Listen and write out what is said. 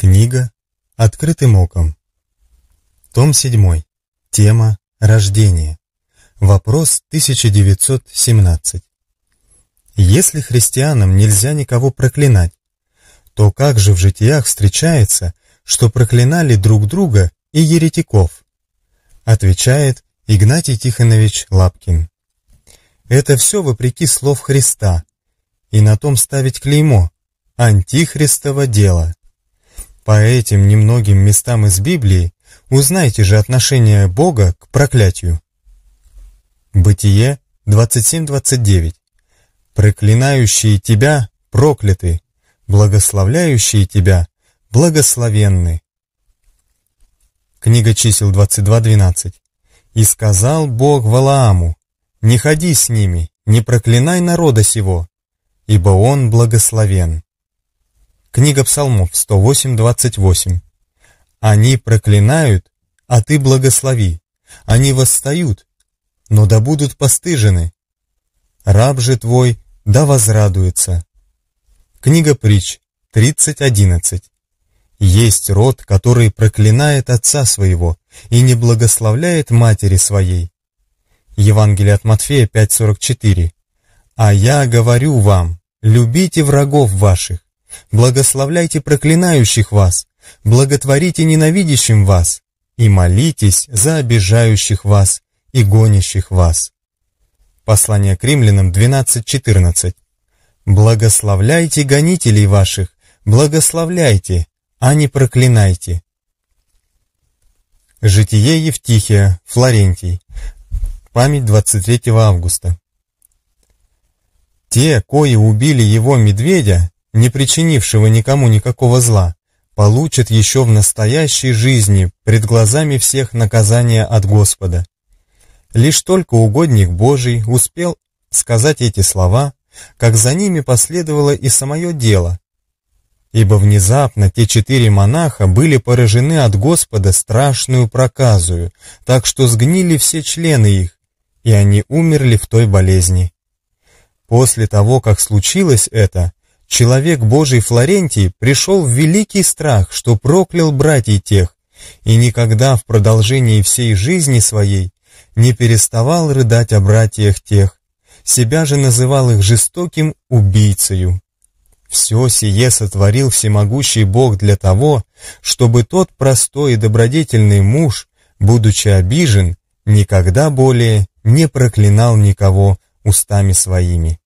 Книга «Открытым оком». Том 7. Тема «Рождение». Вопрос 1917. Если христианам нельзя никого проклинать, то как же в житиях встречается, что проклинали друг друга и еретиков? Отвечает Игнатий Тихонович Лапкин. Это все вопреки слов Христа, и на том ставить клеймо «Антихристово дело». По этим немногим местам из Библии узнайте же отношение Бога к проклятию. Бытие 27.29 «Проклинающие тебя прокляты, благословляющие тебя благословенны». Книга чисел 22.12 «И сказал Бог Валааму, не ходи с ними, не проклинай народа сего, ибо он благословен». Книга Псалмов 108.28. «Они проклинают, а ты благослови. Они восстают, но да будут постыжены. Раб же твой да возрадуется». Книга Притч 30.11. «Есть род, который проклинает отца своего и не благословляет матери своей». Евангелие от Матфея 5.44. «А я говорю вам, любите врагов ваших, благословляйте проклинающих вас, благотворите ненавидящим вас и молитесь за обижающих вас и гонящих вас. Послание к римлянам 12.14. Благословляйте гонителей ваших, благословляйте, а не проклинайте. Житие Евтихия, Флорентий. Память 23 августа. Те, кои убили его медведя, не причинившего никому никакого зла, получит еще в настоящей жизни пред глазами всех наказание от Господа. Лишь только угодник Божий успел сказать эти слова, как за ними последовало и самое дело. Ибо внезапно те четыре монаха были поражены от Господа страшную проказую, так что сгнили все члены их, и они умерли в той болезни. После того, как случилось это, человек Божий Флорентий пришел в великий страх, что проклял братьев тех, и никогда в продолжении всей жизни своей не переставал рыдать о братьях тех, себя же называл их жестоким убийцею. Все сие сотворил всемогущий Бог для того, чтобы тот простой и добродетельный муж, будучи обижен, никогда более не проклинал никого устами своими.